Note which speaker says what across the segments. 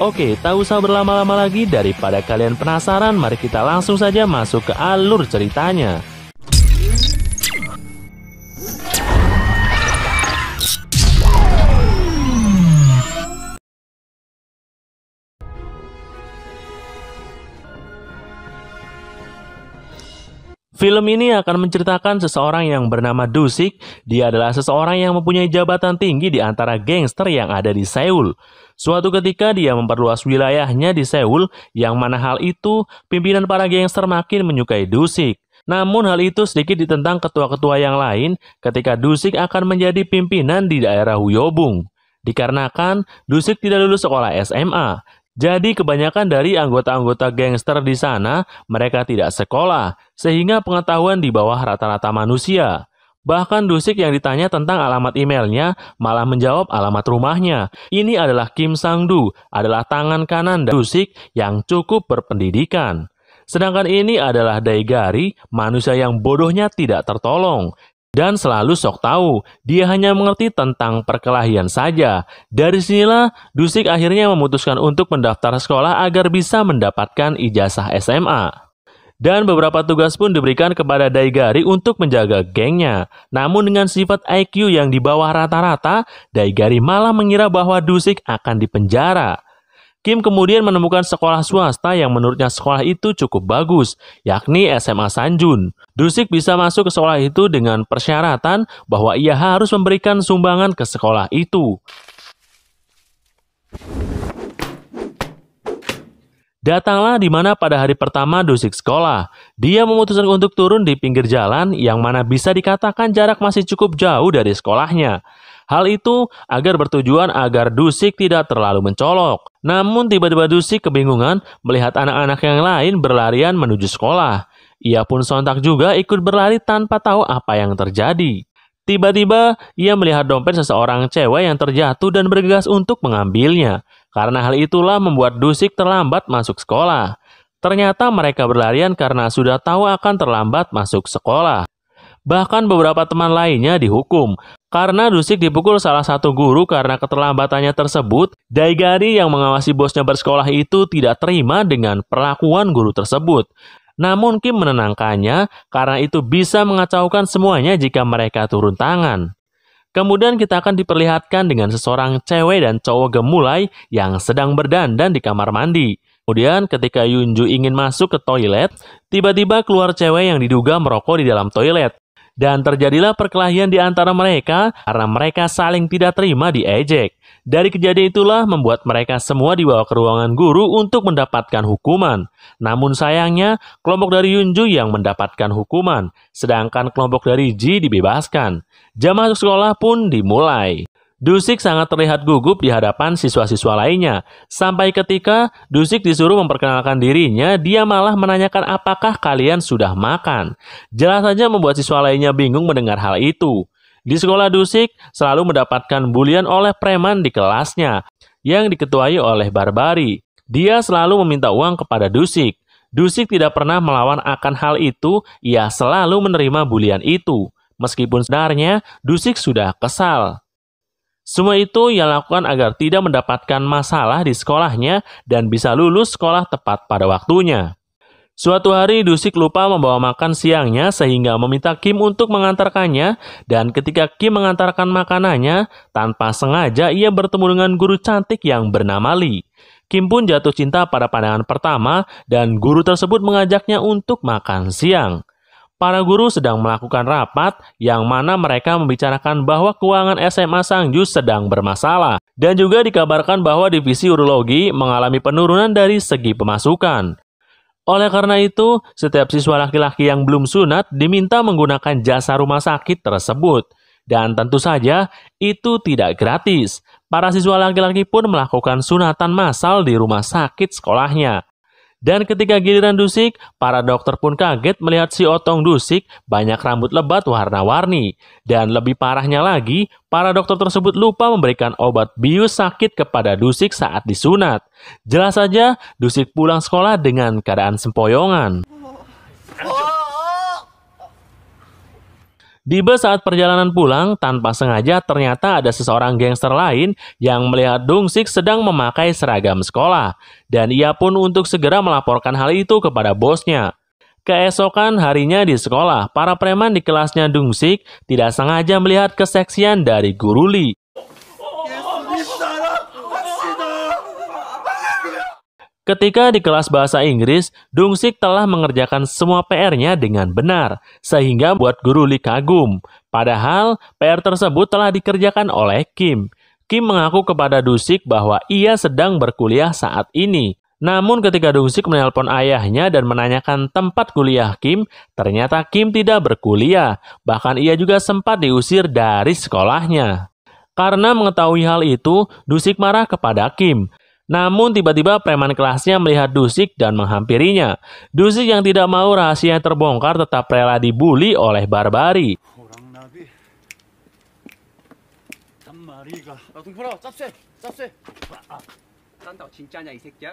Speaker 1: Oke, tak usah berlama-lama lagi daripada kalian penasaran, mari kita langsung saja masuk ke alur ceritanya. Film ini akan menceritakan seseorang yang bernama Dusik. Dia adalah seseorang yang mempunyai jabatan tinggi di antara gangster yang ada di Seoul. Suatu ketika dia memperluas wilayahnya di Seoul, yang mana hal itu pimpinan para gangster makin menyukai Dusik. Namun hal itu sedikit ditentang ketua-ketua yang lain ketika Dusik akan menjadi pimpinan di daerah Huyobung. Dikarenakan Dusik tidak lulus sekolah SMA, jadi kebanyakan dari anggota-anggota gangster di sana, mereka tidak sekolah, sehingga pengetahuan di bawah rata-rata manusia. Bahkan Dusik yang ditanya tentang alamat emailnya, malah menjawab alamat rumahnya. Ini adalah Kim Sang-du, adalah tangan kanan Dusik yang cukup berpendidikan. Sedangkan ini adalah Daigari, manusia yang bodohnya tidak tertolong dan selalu sok tahu. Dia hanya mengerti tentang perkelahian saja. Dari sinilah, Dusik akhirnya memutuskan untuk mendaftar sekolah agar bisa mendapatkan ijazah SMA. Dan beberapa tugas pun diberikan kepada Daigari untuk menjaga gengnya. Namun dengan sifat IQ yang di bawah rata-rata, Daigari malah mengira bahwa Dusik akan dipenjara. Kim kemudian menemukan sekolah swasta yang menurutnya sekolah itu cukup bagus, yakni SMA Sanjun. Dusik bisa masuk ke sekolah itu dengan persyaratan bahwa ia harus memberikan sumbangan ke sekolah itu. Datanglah di mana pada hari pertama Dusik sekolah. Dia memutuskan untuk turun di pinggir jalan yang mana bisa dikatakan jarak masih cukup jauh dari sekolahnya. Hal itu agar bertujuan agar Dusik tidak terlalu mencolok. Namun tiba-tiba Dusik kebingungan melihat anak-anak yang lain berlarian menuju sekolah. Ia pun sontak juga ikut berlari tanpa tahu apa yang terjadi. Tiba-tiba, ia melihat dompet seseorang cewek yang terjatuh dan bergegas untuk mengambilnya. Karena hal itulah membuat Dusik terlambat masuk sekolah. Ternyata mereka berlarian karena sudah tahu akan terlambat masuk sekolah. Bahkan beberapa teman lainnya dihukum. Karena Dusik dipukul salah satu guru karena keterlambatannya tersebut, Daigari yang mengawasi bosnya bersekolah itu tidak terima dengan perlakuan guru tersebut. Namun Kim menenangkannya karena itu bisa mengacaukan semuanya jika mereka turun tangan. Kemudian kita akan diperlihatkan dengan seseorang cewek dan cowok gemulai yang sedang berdandan di kamar mandi. Kemudian ketika Yunju ingin masuk ke toilet, tiba-tiba keluar cewek yang diduga merokok di dalam toilet. Dan terjadilah perkelahian di antara mereka karena mereka saling tidak terima diejek. Dari kejadian itulah membuat mereka semua dibawa ke ruangan guru untuk mendapatkan hukuman. Namun sayangnya, kelompok dari Yunju yang mendapatkan hukuman, sedangkan kelompok dari Ji dibebaskan. Jam masuk sekolah pun dimulai. Dusik sangat terlihat gugup di hadapan siswa-siswa lainnya. Sampai ketika Dusik disuruh memperkenalkan dirinya, dia malah menanyakan apakah kalian sudah makan. Jelas saja membuat siswa lainnya bingung mendengar hal itu. Di sekolah Dusik selalu mendapatkan bulian oleh preman di kelasnya yang diketuai oleh Barbari. Dia selalu meminta uang kepada Dusik. Dusik tidak pernah melawan akan hal itu, ia selalu menerima bulian itu. Meskipun sebenarnya Dusik sudah kesal. Semua itu ia lakukan agar tidak mendapatkan masalah di sekolahnya dan bisa lulus sekolah tepat pada waktunya. Suatu hari Dusik lupa membawa makan siangnya sehingga meminta Kim untuk mengantarkannya dan ketika Kim mengantarkan makanannya, tanpa sengaja ia bertemu dengan guru cantik yang bernama Lee. Kim pun jatuh cinta pada pandangan pertama dan guru tersebut mengajaknya untuk makan siang. Para guru sedang melakukan rapat yang mana mereka membicarakan bahwa keuangan SMA Sangju sedang bermasalah. Dan juga dikabarkan bahwa divisi urologi mengalami penurunan dari segi pemasukan. Oleh karena itu, setiap siswa laki-laki yang belum sunat diminta menggunakan jasa rumah sakit tersebut. Dan tentu saja, itu tidak gratis. Para siswa laki-laki pun melakukan sunatan massal di rumah sakit sekolahnya. Dan ketika giliran Dusik, para dokter pun kaget melihat si Otong Dusik banyak rambut lebat warna-warni. Dan lebih parahnya lagi, para dokter tersebut lupa memberikan obat bius sakit kepada Dusik saat disunat. Jelas saja, Dusik pulang sekolah dengan keadaan sempoyongan. Di bus saat perjalanan pulang, tanpa sengaja ternyata ada seseorang gangster lain yang melihat Dong Sik sedang memakai seragam sekolah. Dan ia pun untuk segera melaporkan hal itu kepada bosnya. Keesokan harinya di sekolah, para preman di kelasnya Sik tidak sengaja melihat keseksian dari guru Li. Ketika di kelas bahasa Inggris, Dung Sik telah mengerjakan semua PR-nya dengan benar, sehingga buat guru Lee kagum. Padahal, PR tersebut telah dikerjakan oleh Kim. Kim mengaku kepada Dusik bahwa ia sedang berkuliah saat ini. Namun ketika Dungsik menelpon ayahnya dan menanyakan tempat kuliah Kim, ternyata Kim tidak berkuliah. Bahkan ia juga sempat diusir dari sekolahnya. Karena mengetahui hal itu, Dusik marah kepada Kim. Namun tiba-tiba preman kelasnya melihat Dusik dan menghampirinya. Dusik yang tidak mau rahasia terbongkar tetap rela dibully oleh Barbari. Ya.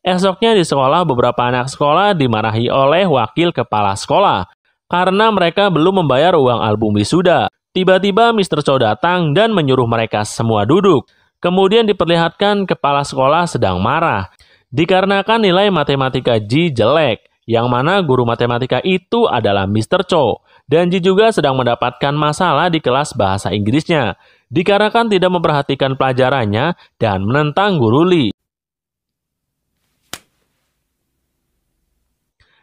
Speaker 1: Esoknya di sekolah beberapa anak sekolah dimarahi oleh wakil kepala sekolah karena mereka belum membayar uang album wisuda. Tiba-tiba Mr. Cho datang dan menyuruh mereka semua duduk. Kemudian diperlihatkan kepala sekolah sedang marah dikarenakan nilai matematika Ji jelek, yang mana guru matematika itu adalah Mr. Cho, dan Ji juga sedang mendapatkan masalah di kelas bahasa Inggrisnya, dikarenakan tidak memperhatikan pelajarannya dan menentang guru Lee.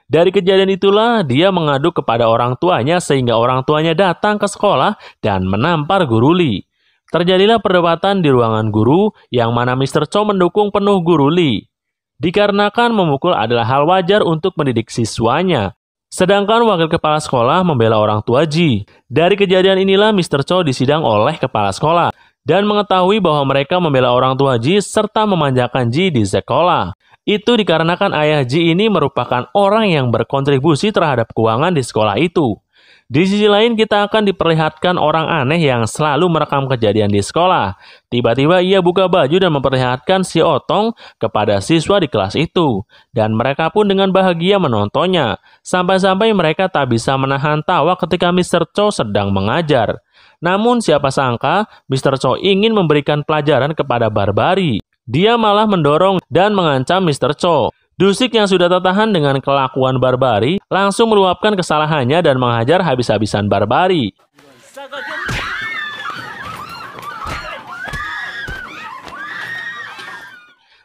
Speaker 1: Dari kejadian itulah dia mengadu kepada orang tuanya sehingga orang tuanya datang ke sekolah dan menampar guru Lee. Terjadilah perdebatan di ruangan guru yang mana Mr. Cho mendukung penuh guru Lee. Dikarenakan memukul adalah hal wajar untuk mendidik siswanya. Sedangkan wakil kepala sekolah membela orang tua Ji. Dari kejadian inilah Mr. Cho disidang oleh kepala sekolah dan mengetahui bahwa mereka membela orang tua Ji serta memanjakan Ji di sekolah. Itu dikarenakan ayah Ji ini merupakan orang yang berkontribusi terhadap keuangan di sekolah itu. Di sisi lain kita akan diperlihatkan orang aneh yang selalu merekam kejadian di sekolah. Tiba-tiba ia buka baju dan memperlihatkan si Otong kepada siswa di kelas itu. Dan mereka pun dengan bahagia menontonnya. Sampai-sampai mereka tak bisa menahan tawa ketika Mr. Cho sedang mengajar. Namun siapa sangka Mr. Cho ingin memberikan pelajaran kepada Barbari. Dia malah mendorong dan mengancam Mr. Cho. Dusik yang sudah tertahan dengan kelakuan barbari langsung meluapkan kesalahannya dan menghajar habis-habisan barbari.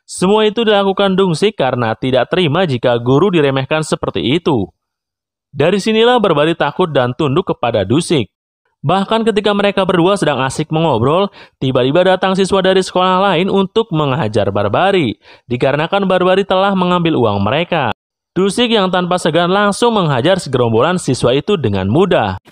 Speaker 1: Semua itu dilakukan Dungsik karena tidak terima jika guru diremehkan seperti itu. Dari sinilah Barbari takut dan tunduk kepada Dusik. Bahkan ketika mereka berdua sedang asik mengobrol, tiba-tiba datang siswa dari sekolah lain untuk menghajar Barbari, dikarenakan Barbari telah mengambil uang mereka. Dusik yang tanpa segan langsung menghajar segerombolan siswa itu dengan mudah.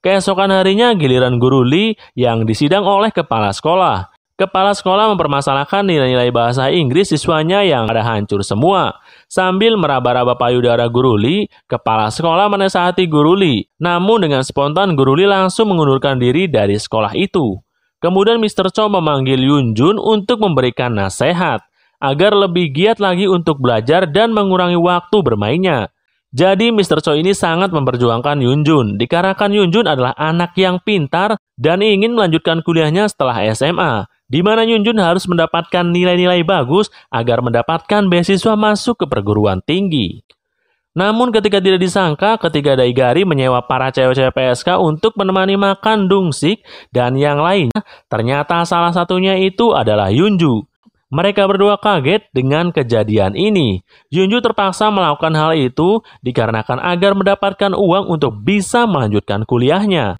Speaker 1: Keesokan harinya giliran guru Li yang disidang oleh kepala sekolah. Kepala sekolah mempermasalahkan nilai-nilai bahasa Inggris siswanya yang ada hancur semua. Sambil meraba-raba payudara guru Li, kepala sekolah menasihati guru Li. Namun dengan spontan guru Li langsung mengundurkan diri dari sekolah itu. Kemudian Mr. Cho memanggil Yun Jun untuk memberikan nasihat agar lebih giat lagi untuk belajar dan mengurangi waktu bermainnya. Jadi Mr. Cho ini sangat memperjuangkan Yun Jun, dikarenakan Yun Jun adalah anak yang pintar dan ingin melanjutkan kuliahnya setelah SMA di mana Yunjun harus mendapatkan nilai-nilai bagus agar mendapatkan beasiswa masuk ke perguruan tinggi. Namun ketika tidak disangka, ketika Daigari menyewa para cewek-cewek PSK untuk menemani makan Dungsik dan yang lainnya, ternyata salah satunya itu adalah Yunju. Mereka berdua kaget dengan kejadian ini. Yunju terpaksa melakukan hal itu dikarenakan agar mendapatkan uang untuk bisa melanjutkan kuliahnya.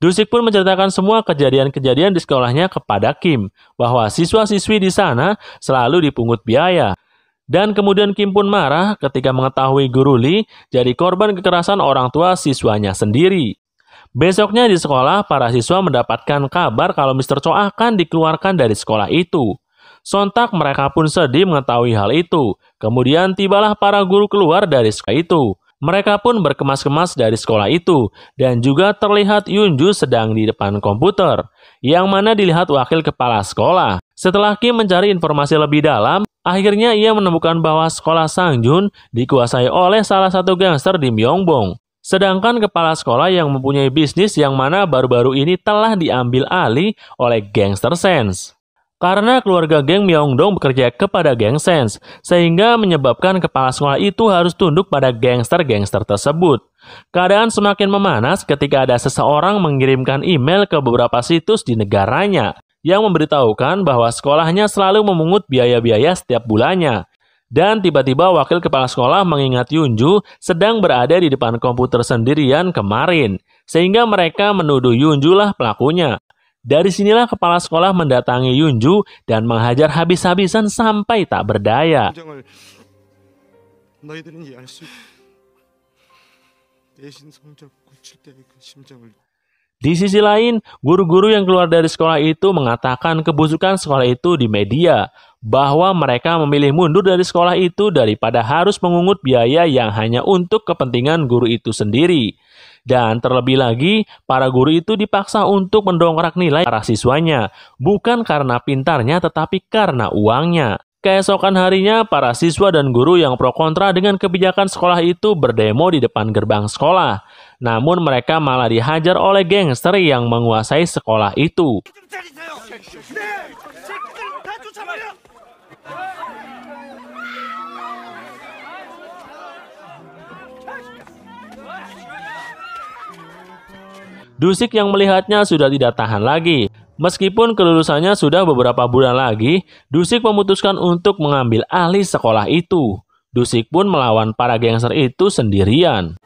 Speaker 1: Dusik pun menceritakan semua kejadian-kejadian di sekolahnya kepada Kim, bahwa siswa-siswi di sana selalu dipungut biaya. Dan kemudian Kim pun marah ketika mengetahui guru Lee jadi korban kekerasan orang tua siswanya sendiri. Besoknya di sekolah, para siswa mendapatkan kabar kalau Mr. Cho akan dikeluarkan dari sekolah itu. Sontak mereka pun sedih mengetahui hal itu. Kemudian tibalah para guru keluar dari sekolah itu. Mereka pun berkemas-kemas dari sekolah itu dan juga terlihat Yunju sedang di depan komputer, yang mana dilihat wakil kepala sekolah. Setelah Kim mencari informasi lebih dalam, akhirnya ia menemukan bahwa sekolah Sangjun dikuasai oleh salah satu gangster di Myeongbong. Sedangkan kepala sekolah yang mempunyai bisnis yang mana baru-baru ini telah diambil alih oleh gangster Sense. Karena keluarga geng Myeongdong bekerja kepada geng Sense, sehingga menyebabkan kepala sekolah itu harus tunduk pada gangster-gangster tersebut. Keadaan semakin memanas ketika ada seseorang mengirimkan email ke beberapa situs di negaranya yang memberitahukan bahwa sekolahnya selalu memungut biaya-biaya setiap bulannya. Dan tiba-tiba wakil kepala sekolah mengingat Yunju sedang berada di depan komputer sendirian kemarin, sehingga mereka menuduh Yunju lah pelakunya. Dari sinilah kepala sekolah mendatangi Yunju dan menghajar habis-habisan sampai tak berdaya. Di sisi lain, guru-guru yang keluar dari sekolah itu mengatakan kebusukan sekolah itu di media, bahwa mereka memilih mundur dari sekolah itu daripada harus mengungut biaya yang hanya untuk kepentingan guru itu sendiri. Dan terlebih lagi, para guru itu dipaksa untuk mendongkrak nilai para siswanya, bukan karena pintarnya tetapi karena uangnya. Keesokan harinya, para siswa dan guru yang pro kontra dengan kebijakan sekolah itu berdemo di depan gerbang sekolah. Namun mereka malah dihajar oleh gangster yang menguasai sekolah itu. Dusik yang melihatnya sudah tidak tahan lagi. Meskipun kelulusannya sudah beberapa bulan lagi, Dusik memutuskan untuk mengambil alih sekolah itu. Dusik pun melawan para gangster itu sendirian.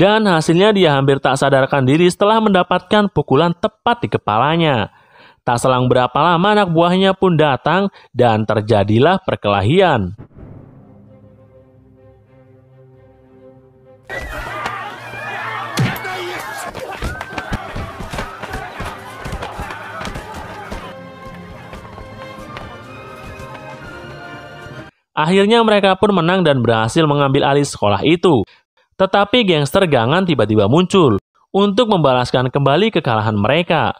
Speaker 1: Dan hasilnya dia hampir tak sadarkan diri setelah mendapatkan pukulan tepat di kepalanya. Tak selang berapa lama anak buahnya pun datang dan terjadilah perkelahian. Akhirnya mereka pun menang dan berhasil mengambil alih sekolah itu. Tetapi gangster gangan tiba-tiba muncul untuk membalaskan kembali kekalahan mereka.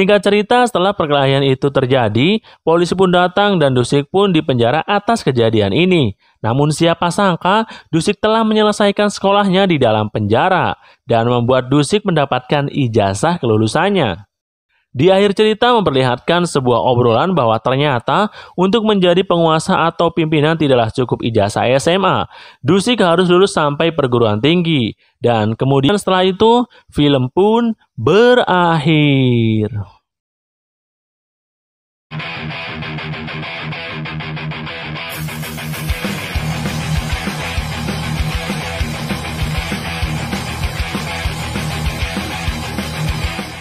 Speaker 1: Singkat cerita, setelah perkelahian itu terjadi, polisi pun datang dan Dusik pun dipenjara atas kejadian ini. Namun siapa sangka, Dusik telah menyelesaikan sekolahnya di dalam penjara dan membuat Dusik mendapatkan ijazah kelulusannya. Di akhir cerita memperlihatkan sebuah obrolan bahwa ternyata untuk menjadi penguasa atau pimpinan tidaklah cukup ijazah SMA. Dusik harus lulus sampai perguruan tinggi. Dan kemudian setelah itu, film pun berakhir.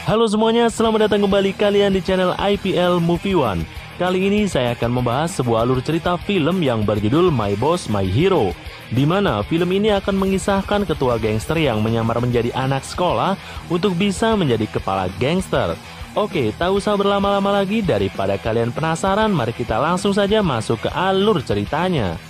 Speaker 1: Halo semuanya, selamat datang kembali kalian di channel IPL Movie One. Kali ini saya akan membahas sebuah alur cerita film yang berjudul My Boss My Hero, di mana film ini akan mengisahkan ketua gangster yang menyamar menjadi anak sekolah untuk bisa menjadi kepala gangster. Oke, tak usah berlama-lama lagi daripada kalian penasaran, mari kita langsung saja masuk ke alur ceritanya.